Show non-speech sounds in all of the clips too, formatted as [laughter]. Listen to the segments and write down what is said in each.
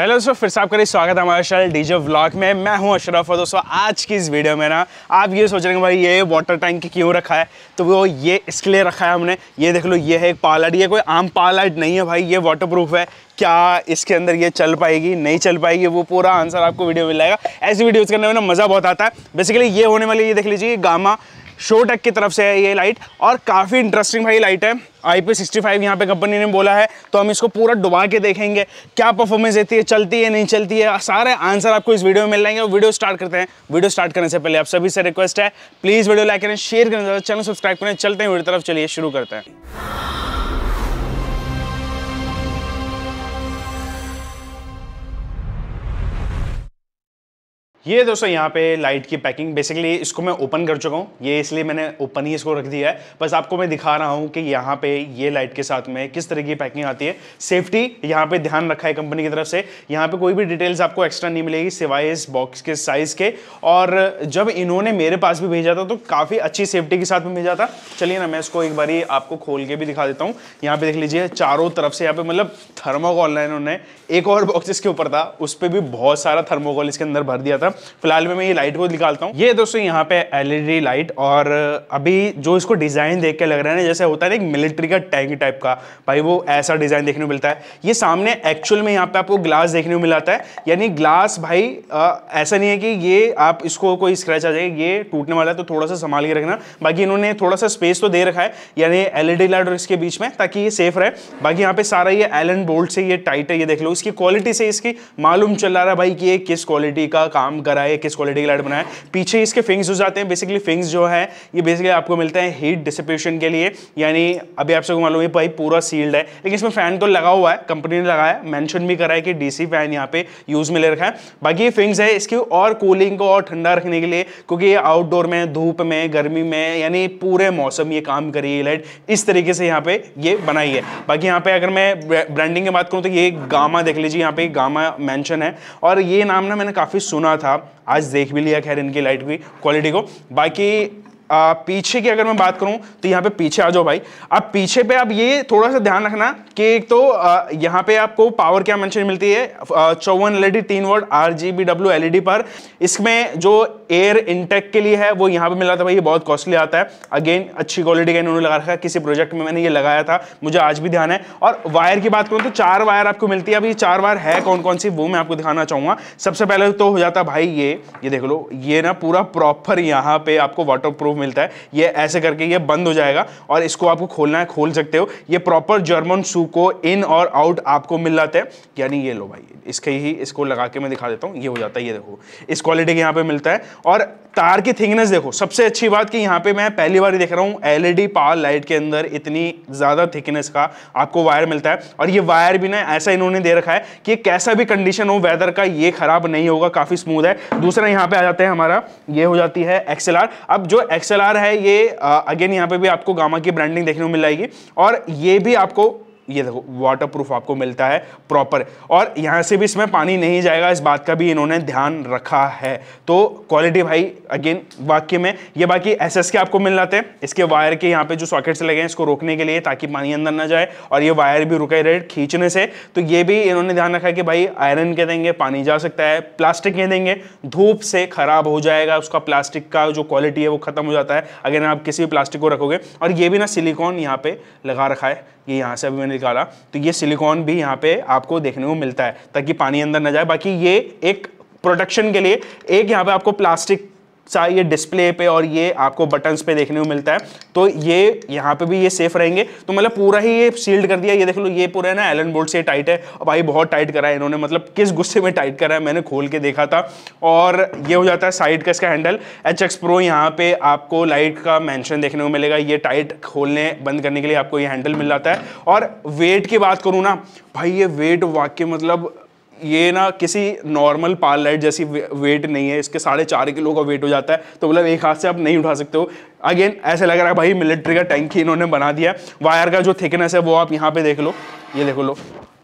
Hello दोस्तों फिर से आपका स्वागत है हमारे शायद डीजे व्लॉग में मैं हूं अशरफ और दोस्तों आज की इस वीडियो में ना आप ये सोच रहे हैं भाई ये वाटर टैंक क्यों रखा है तो वो ये इसके लिए रखा है हमने ये देख लो ये है एक पालाड ये कोई आम पालाड नहीं है भाई ये वाटर प्रूफ है क्या इसके अंदर ये चल पाएगी नहीं चल पाएगी वो पूरा आंसर आपको वीडियो मिल जाएगा ऐसी वीडियोज़ करने में ना मज़ा बहुत आता है बेसिकली ये होने वाली ये देख लीजिए गामा शोटेक की तरफ से है ये लाइट और काफ़ी इंटरेस्टिंग भाई लाइट है आई पी सिक्सटी फाइव यहाँ पर कंपनी ने बोला है तो हम इसको पूरा डुबा के देखेंगे क्या परफॉर्मेंस देती है चलती है नहीं चलती है सारे आंसर आपको इस वीडियो में मिल जाएंगे वीडियो स्टार्ट करते हैं वीडियो स्टार्ट करने से पहले आप सभी से रिक्वेस्ट है प्लीज़ वीडियो लाइक करें शेयर करें चैनल सब्सक्राइब करें चलते हैं वीडियो तरफ चलिए शुरू करते हैं ये दोस्तों यहाँ पे लाइट की पैकिंग बेसिकली इसको मैं ओपन कर चुका हूँ ये इसलिए मैंने ओपन ही इसको रख दिया है बस आपको मैं दिखा रहा हूँ कि यहाँ पे ये लाइट के साथ में किस तरह की पैकिंग आती है सेफ्टी यहाँ पे ध्यान रखा है कंपनी की तरफ से यहाँ पे कोई भी डिटेल्स आपको एक्स्ट्रा नहीं मिलेगी सिवाय इस बॉक्स के साइज के और जब इन्होंने मेरे पास भी भेजा था तो काफ़ी अच्छी सेफ्टी के साथ में भेजा था चलिए ना मैं इसको एक बार आपको खोल के भी दिखा देता हूँ यहाँ पे देख लीजिए चारों तरफ से यहाँ पे मतलब थर्मोकॉल है इन्होंने एक और बॉक्स इसके ऊपर था उस पर भी बहुत सारा थर्मोकॉल इसके अंदर भर दिया था फिलहाल में मैं ये लाइट को निकालता हूँ ये दोस्तों यहाँ पे एलईडी लाइट e और अभी जो इसको डिज़ाइन देख के लग रहा है ना जैसे होता है ना एक मिलिट्री का टैंक टाइप का भाई वो ऐसा डिज़ाइन देखने को मिलता है ये सामने एक्चुअल में यहाँ पे आपको ग्लास देखने को मिलाता है यानी ग्लास भाई आ, ऐसा नहीं है कि ये आप इसको कोई स्क्रैच आ जाएगा ये टूटने वाला है तो थोड़ा सा संभाल के रखना बाकी इन्होंने थोड़ा सा स्पेस तो दे रखा है यानी एलईडी लाइट e और इसके बीच में ताकि ये सेफ रहे बाकी यहाँ पे सारा ये एलन बोल्ट से ये टाइट है ये देख लो इसकी क्वालिटी से इसकी मालूम चल रहा है भाई कि ये किस क्वालिटी का काम करा है किस क्वालिटी की लाइट बनाया है पीछे इसके फिंग्स हो जाते हैं बेसिकली फिंग्स जो है ये बेसिकली आपको मिलता है हीट डिसिपेशन के लिए यानी अभी आप सबको मालूम है पाइप पूरा सील्ड है लेकिन इसमें फैन तो लगा हुआ है कंपनी ने लगाया मैंशन भी करा है कि डी फैन यहाँ पे यूज में ले रखा है बाकी ये फिंग्स है इसकी और कूलिंग को और ठंडा रखने के लिए क्योंकि ये आउटडोर में धूप में गर्मी में यानी पूरे मौसम ये काम करी है लाइट इस तरीके से यहाँ पे ये बनाई है बाकी यहाँ पे अगर मैं ब्रांडिंग की बात करूँ तो ये गामा देख लीजिए यहाँ पे गामा मैंशन है और ये नाम ना मैंने काफ़ी सुना था आज देख भी लिया खैर इनकी लाइट की क्वालिटी को बाकी आ, पीछे की अगर मैं बात करूं तो यहाँ पे पीछे आ जाओ भाई अब पीछे पे आप ये थोड़ा सा ध्यान रखना कि एक तो आ, यहाँ पे आपको पावर क्या मेंशन मिलती है चौवन एलईडी तीन वर्ड R G B W LED पर इसमें जो एयर इंटेक के लिए है वो यहाँ पे मिला था भाई ये बहुत कॉस्टली आता है अगेन अच्छी क्वालिटी का इन्होंने लगा रखा है किसी प्रोजेक्ट में मैंने ये लगाया था मुझे आज भी ध्यान है और वायर की बात करूँ तो चार वायर आपको मिलती है अब ये चार वायर है कौन कौन सी वो मैं आपको दिखाना चाहूँगा सबसे पहले तो हो जाता भाई ये ये देख लो ये ना पूरा प्रॉपर यहाँ पे आपको वाटर प्रूफ प्रूफ मिलता है ये ऐसे करके ये बंद हो जाएगा और इसको आपको खोलना है खोल सकते हो ये प्रॉपर जर्मन शू को इन और आउट आपको मिल जाते हैं यानी ये लो भाई इसके ही इसको लगा के मैं दिखा देता हूँ ये हो जाता है ये देखो इस क्वालिटी के यहाँ पे मिलता है और तार की थिकनेस देखो सबसे अच्छी बात कि यहाँ पे मैं पहली बार देख रहा हूँ एलईडी पावर लाइट के अंदर इतनी ज़्यादा थिकनेस का आपको वायर मिलता है और ये वायर भी ना ऐसा इन्होंने दे रखा है कि कैसा भी कंडीशन हो वेदर का ये ख़राब नहीं होगा काफ़ी स्मूथ है दूसरा यहाँ पे आ जाता है हमारा ये हो जाती है एक्सएल अब जो एक्स एक्सएलआर है ये अगेन यहाँ पे भी आपको गामा की ब्रांडिंग देखने को मिल जाएगी और ये भी आपको ये देखो वाटरप्रूफ प्रूफ आपको मिलता है प्रॉपर और यहाँ से भी इसमें पानी नहीं जाएगा इस बात का भी इन्होंने ध्यान रखा है तो क्वालिटी भाई अगेन वाक्य में ये बाकी एस के आपको मिल जाते हैं इसके वायर के यहाँ पे जो सॉकेट्स लगे हैं इसको रोकने के लिए ताकि पानी अंदर ना जाए और ये वायर भी रुके रहे खींचने से तो ये भी इन्होंने ध्यान रखा कि भाई आयरन के देंगे पानी जा सकता है प्लास्टिक के देंगे धूप से खराब हो जाएगा उसका प्लास्टिक का जो क्वालिटी है वो खत्म हो जाता है अगर आप किसी भी प्लास्टिक को रखोगे और ये भी ना सिलिकॉन यहाँ पर लगा रखा है ये यहाँ से अभी मैंने निकाला तो ये सिलिकॉन भी यहाँ पे आपको देखने को मिलता है ताकि पानी अंदर ना जाए बाकी ये एक प्रोटेक्शन के लिए एक यहाँ पे आपको प्लास्टिक सा ये डिस्प्ले पे और ये आपको बटन्स पे देखने को मिलता है तो ये यहाँ पे भी ये सेफ रहेंगे तो मतलब पूरा ही ये सील्ड कर दिया ये देख लो ये पूरा ना एलन बोल्ट से टाइट है और भाई बहुत टाइट करा है इन्होंने मतलब किस गुस्से में टाइट करा है मैंने खोल के देखा था और ये हो जाता है साइड का इसका हैंडल एच एक्स प्रो यहाँ पे आपको लाइट का मैंशन देखने को मिलेगा ये टाइट खोलने बंद करने के लिए आपको ये हैंडल मिल जाता है और वेट की बात करूँ ना भाई ये वेट वाक्य मतलब ये ना किसी नॉर्मल पार लाइट जैसी वेट नहीं है इसके साढ़े चार किलो का वेट हो जाता है तो मतलब एक हाथ से आप नहीं उठा सकते हो अगेन ऐसे लग रहा है भाई मिलिट्री का टैंक ही इन्होंने बना दिया वायर का जो थिकनेस है वो आप यहाँ पे देख लो ये देखो लो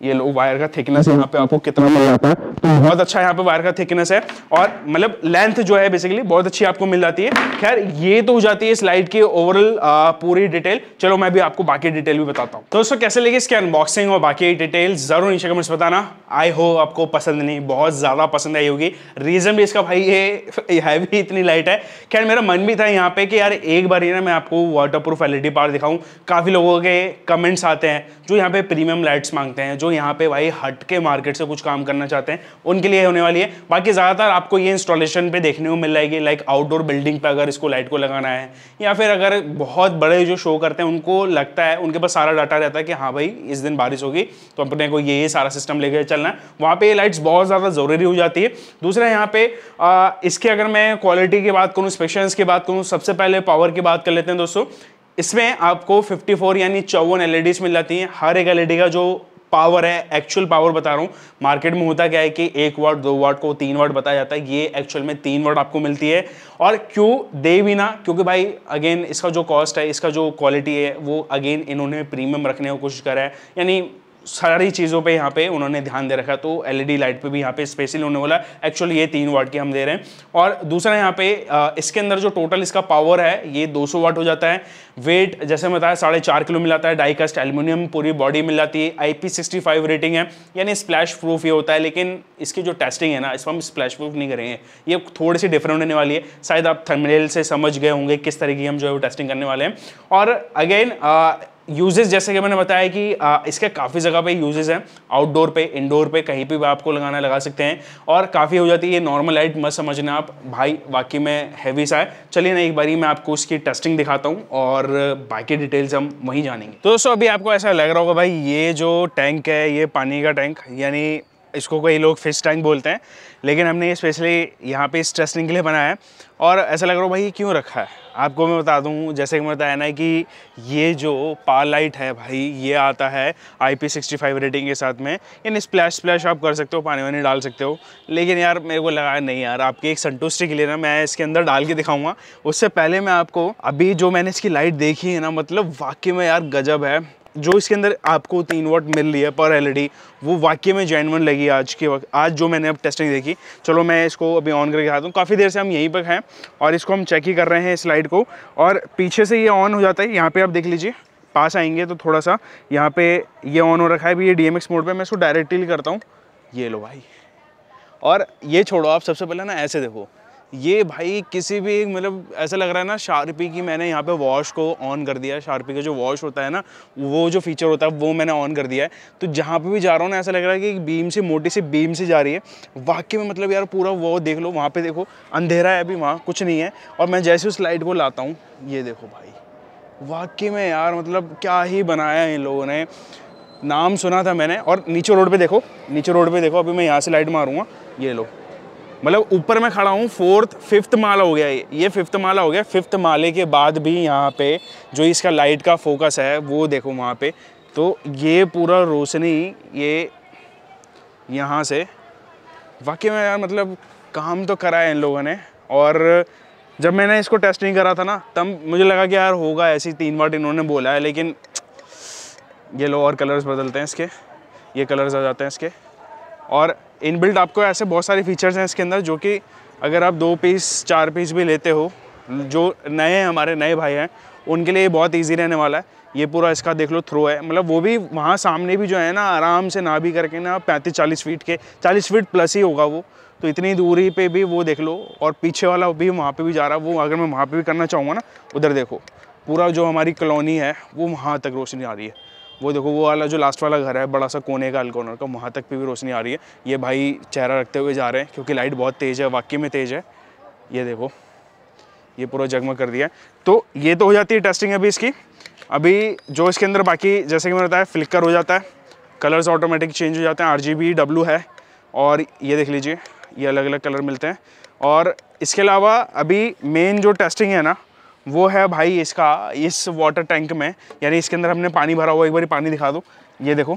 ये लो वायर का थिकनेस यहाँ पे आपको कितना मिल जाता है Mm-hmm. बहुत अच्छा यहाँ पे वायर का थिकनेस है और मतलब लेंथ जो है बेसिकली बहुत अच्छी आपको मिल जाती है खैर ये तो हो जाती है स्लाइड की ओवरऑल पूरी डिटेल चलो मैं भी आपको बाकी डिटेल भी बताता हूँ दोस्तों कैसे लगे इसके अनबॉक्सिंग और बाकी डिटेल जरूर नीचे कमेंट्स बताना आई हो आपको पसंद नहीं बहुत ज़्यादा पसंद आई होगी रीज़न भी इसका भाई है भी [laughs] इतनी लाइट है खैर मेरा मन भी था यहाँ पे कि यार एक बार ही ना मैं आपको वाटर प्रूफ एल पार दिखाऊँ काफ़ी लोगों के कमेंट्स आते हैं जो यहाँ पे प्रीमियम लाइट्स मांगते हैं जो यहाँ पे भाई हट के मार्केट से कुछ काम करना चाहते हैं उनके लिए होने वाली है बाकी ज़्यादातर आपको ये इंस्टॉलेशन पे देखने को मिल जाएगी लाइक आउटडोर बिल्डिंग पे अगर इसको लाइट को लगाना है या फिर अगर बहुत बड़े जो शो करते हैं उनको लगता है उनके पास सारा डाटा रहता है कि हाँ भाई इस दिन बारिश होगी तो अपने को ये ये सारा सिस्टम लेकर चलना है वहाँ पर ये लाइट्स बहुत ज़्यादा ज़रूरी हो जाती है दूसरा यहाँ पर इसके अगर मैं क्वालिटी की बात करूँ स्पेशल की बात करूँ सबसे पहले पावर की बात कर लेते हैं दोस्तों इसमें आपको 54 यानी चौवन एल e मिल जाती हैं हर एक एल e का जो पावर है एक्चुअल पावर बता रहा हूँ मार्केट में होता क्या है कि एक वर्ड दो वर्ड को तीन वर्ड बताया जाता है ये एक्चुअल में तीन वर्ड आपको मिलती है और क्यों दे भी ना क्योंकि भाई अगेन इसका जो कॉस्ट है इसका जो क्वालिटी है वो अगेन इन्होंने प्रीमियम रखने की कोशिश करा है यानी सारी चीज़ों पे यहाँ पे उन्होंने ध्यान दे रखा तो एलईडी लाइट e पे भी यहाँ पे स्पेशली होने वाला है एक्चुअली ये तीन वाट की हम दे रहे हैं और दूसरा यहाँ पे इसके अंदर जो टोटल इसका पावर है ये 200 वाट हो जाता है वेट जैसे मैं बताया साढ़े चार किलो मिलाता है डाइकास्ट एल्यूमिनियम पूरी बॉडी मिल जाती है आई रेटिंग है यानी स्प्लैश प्रूफ ये होता है लेकिन इसकी जो टेस्टिंग है ना इसमें हम स्प्लैश प्रूफ नहीं करेंगे ये थोड़ी सी डिफरेंट होने वाली है शायद आप थर्मिनल से समझ गए होंगे किस तरह की हम जो है वो टेस्टिंग करने वाले हैं और अगेन यूजेस जैसे कि मैंने बताया कि आ, इसके काफ़ी जगह पे यूजेस हैं आउटडोर पे इंडोर पे कहीं पे भी आपको लगाना लगा सकते हैं और काफ़ी हो जाती है ये नॉर्मल लाइट मत समझना आप भाई वाकई में हैवी सा है चलिए ना एक बारी मैं आपको उसकी टेस्टिंग दिखाता हूँ और बाकी डिटेल्स हम वहीं जानेंगे तो दोस्तों अभी आपको ऐसा लग रहा होगा भाई ये जो टैंक है ये पानी का टैंक यानी इसको कई लोग फिश टैंक बोलते हैं लेकिन हमने ये स्पेशली यहाँ पे स्ट्रेसिंग के लिए बनाया है और ऐसा लग रहा हूँ भाई ये क्यों रखा है आपको मैं बता दूँ जैसे कि मैं बताया ना कि ये जो पार लाइट है भाई ये आता है I P sixty five rating के साथ में इन स्प्लैश स्प्लैश आप कर सकते हो पानी वानी डाल सकते हो लेकिन यार मेरे को लगा नहीं यार आपकी एक संतुष्टि के लिए ना मैं इसके अंदर डाल के दिखाऊंगा उससे पहले मैं आपको अभी जो मैंने इसकी लाइट देखी है ना मतलब वाकई में यार गजब है जो इसके अंदर आपको तीन वॉट मिल रही है पर एलईडी वो वाकई में जैनवन लगी आज के वक्त आज जो मैंने अब टेस्टिंग देखी चलो मैं इसको अभी ऑन करके खाता हूँ काफ़ी देर से हम यहीं पर हैं और इसको हम चेक ही कर रहे हैं इस लाइट को और पीछे से ये ऑन हो जाता है यहाँ पर आप देख लीजिए पास आएंगे तो थोड़ा सा यहाँ पे ये ऑन हो रखा है अभी ये डी मोड पर मैं इसको डायरेक्टली करता हूँ ये लो भाई और ये छोड़ो आप सबसे पहले ना ऐसे देखो ये भाई किसी भी मतलब ऐसा लग रहा है ना शार्पी की मैंने यहाँ पे वॉश को ऑन कर दिया है शार्पी का जो वॉश होता है ना वो जो फीचर होता है वो मैंने ऑन कर दिया है तो जहाँ पे भी जा रहा हूँ ना ऐसा लग रहा है कि बीम से मोटी से बीम से जा रही है वाकई में मतलब यार पूरा वो देख लो वहाँ पर देखो अंधेरा है अभी वहाँ कुछ नहीं है और मैं जैसे उस लाइट को लाता हूँ ये देखो भाई वाकई में यार मतलब क्या ही बनाया इन लोगों ने नाम सुना था मैंने और नीचे रोड पे देखो नीचे रोड पे देखो अभी मैं यहाँ से लाइट मारूंगा ये लो मतलब ऊपर मैं खड़ा हूँ फोर्थ फिफ्थ माला हो गया ये ये फिफ्थ माला हो गया फिफ्थ माले के बाद भी यहाँ पे जो इसका लाइट का फोकस है वो देखो वहाँ पे तो ये पूरा रोशनी ये यहाँ से वाकई में यार मतलब काम तो करा है इन लोगों ने और जब मैंने इसको टेस्ट नहीं करा था ना तब मुझे लगा कि यार होगा ऐसी तीन बार इन्होंने बोला है लेकिन ये लो और कलर्स बदलते हैं इसके ये कलर्स आ जाते हैं इसके और इनबिल्ट आपको ऐसे बहुत सारे फीचर्स हैं इसके अंदर जो कि अगर आप दो पीस चार पीस भी लेते हो जो नए हैं हमारे नए भाई हैं उनके लिए बहुत ईजी रहने वाला है ये पूरा इसका देख लो थ्रो है मतलब वो भी वहाँ सामने भी जो है ना आराम से ना भी करके ना पैंतीस चालीस फीट के चालीस फीट प्लस ही होगा वो तो इतनी दूरी पे भी वो देख लो और पीछे वाला भी वहाँ पे भी जा रहा है वो अगर मैं वहाँ पे भी करना चाहूँगा ना उधर देखो पूरा जो हमारी कॉलोनी है वो वहाँ तक रोशनी आ रही है वो देखो वो वाला जो लास्ट वाला घर है बड़ा सा कोने का अलकोनर का वहाँ तक पे भी रोशनी आ रही है ये भाई चेहरा रखते हुए जा रहे हैं क्योंकि लाइट बहुत तेज़ है वाकई में तेज़ है ये देखो ये पूरा जगमग कर दिया तो ये तो हो जाती है टेस्टिंग अभी इसकी अभी जो इसके अंदर बाकी जैसे कि मैंने बताया फ्लिकर हो जाता है कलर्स ऑटोमेटिक चेंज हो जाते हैं आर जी डब्ल्यू है और ये देख लीजिए ये अलग अलग कलर मिलते हैं और इसके अलावा अभी मेन जो टेस्टिंग है ना वो है भाई इसका इस वाटर टैंक में यानी इसके अंदर हमने पानी भरा हुआ एक बार पानी दिखा दो ये देखो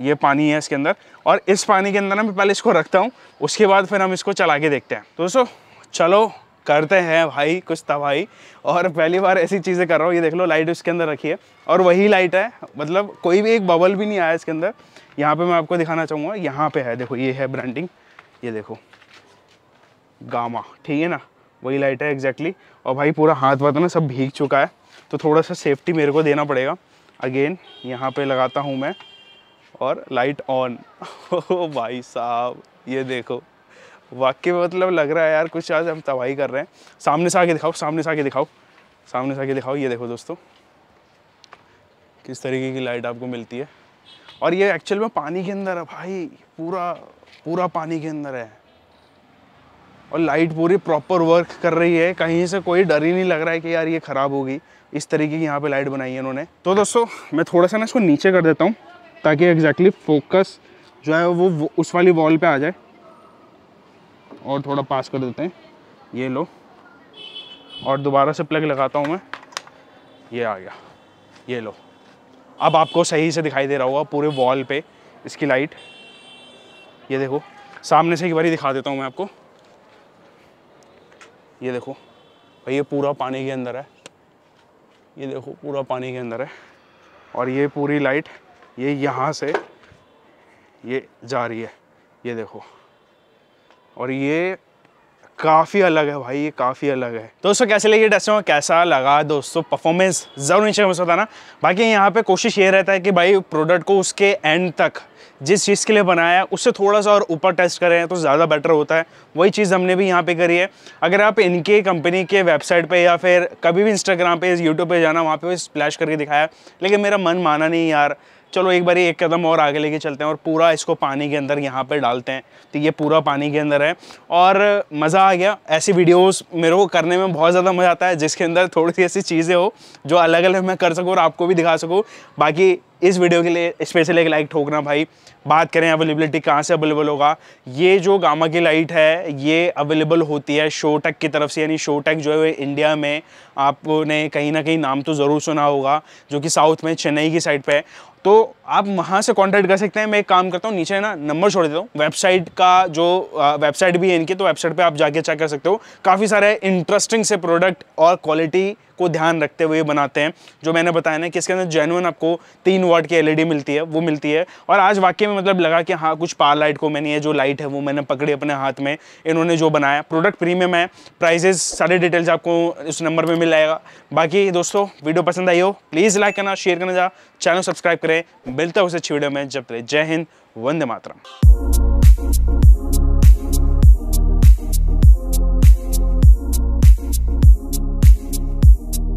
ये पानी है इसके अंदर और इस पानी के अंदर ना मैं पहले इसको रखता हूँ उसके बाद फिर हम इसको चला के देखते हैं तो दोस्तों चलो करते हैं भाई कुछ तबाही और पहली बार ऐसी चीज़ें कर रहा हूँ ये देख लो लाइट इसके अंदर रखी है और वही लाइट है मतलब कोई भी एक बबल भी नहीं आया इसके अंदर यहाँ पे मैं आपको दिखाना चाहूँगा यहाँ पे है देखो ये है ब्रांडिंग ये देखो गामा ठीक है ना वही लाइट है एग्जैक्टली और भाई पूरा हाथ वाथ ना सब भीग चुका है तो थोड़ा सा सेफ्टी मेरे को देना पड़ेगा अगेन यहाँ पे लगाता हूँ मैं और लाइट ऑन [laughs] ओ भाई साहब ये देखो वाकई मतलब लग रहा है यार कुछ आज हम तबाही कर रहे हैं सामने से आके दिखाओ सामने से आके दिखाओ सामने से आके दिखाओ ये देखो दोस्तों किस तरीके की लाइट आपको मिलती है और ये एक्चुअल में पानी के अंदर है भाई पूरा पूरा पानी के अंदर है और लाइट पूरी प्रॉपर वर्क कर रही है कहीं से कोई डर ही नहीं लग रहा है कि यार ये ख़राब होगी इस तरीके की यहाँ पे लाइट बनाई है इन्होंने तो दोस्तों मैं थोड़ा सा ना इसको नीचे कर देता हूँ ताकि एग्जैक्टली फोकस जो है वो, उस वाली वॉल पे आ जाए और थोड़ा पास कर देते हैं ये लो और दोबारा से प्लग लगाता हूँ मैं ये आ गया ये लो अब आपको सही से दिखाई दे रहा होगा पूरे वॉल पे इसकी लाइट ये देखो सामने से एक बार दिखा देता हूँ मैं आपको ये देखो भाई ये पूरा पानी के अंदर है ये देखो पूरा पानी के अंदर है और ये पूरी लाइट ये यहाँ से ये जा रही है ये देखो और ये काफ़ी अलग है भाई ये काफ़ी अलग है दोस्तों कैसे लगी टेस्ट में कैसा लगा दोस्तों परफॉर्मेंस ज़रूर नीचे मुझे बताना बाकी यहाँ पे कोशिश ये रहता है कि भाई प्रोडक्ट को उसके एंड तक जिस चीज़ के लिए बनाया है उससे थोड़ा सा और ऊपर टेस्ट करें तो ज़्यादा बेटर होता है वही चीज़ हमने भी यहाँ पे करी है अगर आप इनके कंपनी के वेबसाइट पे या फिर कभी भी इंस्टाग्राम पे यूट्यूब पे जाना वहाँ पे स्प्लैश करके दिखाया लेकिन मेरा मन माना नहीं यार चलो एक बार एक कदम और आगे लेके चलते हैं और पूरा इसको पानी के अंदर यहाँ पर डालते हैं तो ये पूरा पानी के अंदर है और मज़ा आ गया ऐसी वीडियोस मेरे को करने में बहुत ज़्यादा मज़ा आता है जिसके अंदर थोड़ी सी ऐसी चीज़ें हो जो अलग अलग मैं कर सकूँ और आपको भी दिखा सकूँ बाकी इस वीडियो के लिए स्पेशल एक लाइक ठोकना भाई बात करें अवेलेबिलिटी कहाँ से अवेलेबल होगा ये जो गामा की लाइट है ये अवेलेबल होती है शोटेक की तरफ से यानी शोटेक जो है इंडिया में आपने कहीं ना कहीं नाम तो ज़रूर सुना होगा जो कि साउथ में चेन्नई की साइड पर है तो आप वहाँ से कांटेक्ट कर सकते हैं मैं एक काम करता हूँ नीचे ना नंबर छोड़ देता हूँ वेबसाइट का जो वेबसाइट भी है इनकी तो वेबसाइट पे आप जाके चेक कर सकते हो काफ़ी सारे इंटरेस्टिंग से प्रोडक्ट और क्वालिटी को ध्यान रखते हुए बनाते हैं जो मैंने बताया ना कि इसके अंदर जेनुअन आपको तीन वाट की एलईडी e मिलती है वो मिलती है और आज वाकई में मतलब लगा कि हाँ कुछ पार लाइट को मैंने ये जो लाइट है वो मैंने पकड़ी अपने हाथ में इन्होंने जो बनाया प्रोडक्ट प्रीमियम है प्राइजेज सारे डिटेल्स आपको उस नंबर में मिल जाएगा बाकी दोस्तों वीडियो पसंद आई हो प्लीज़ लाइक करना शेयर करना जा चैनल सब्सक्राइब करें मिलता है उस अच्छी वीडियो में जब तक जय हिंद वंदे मातरम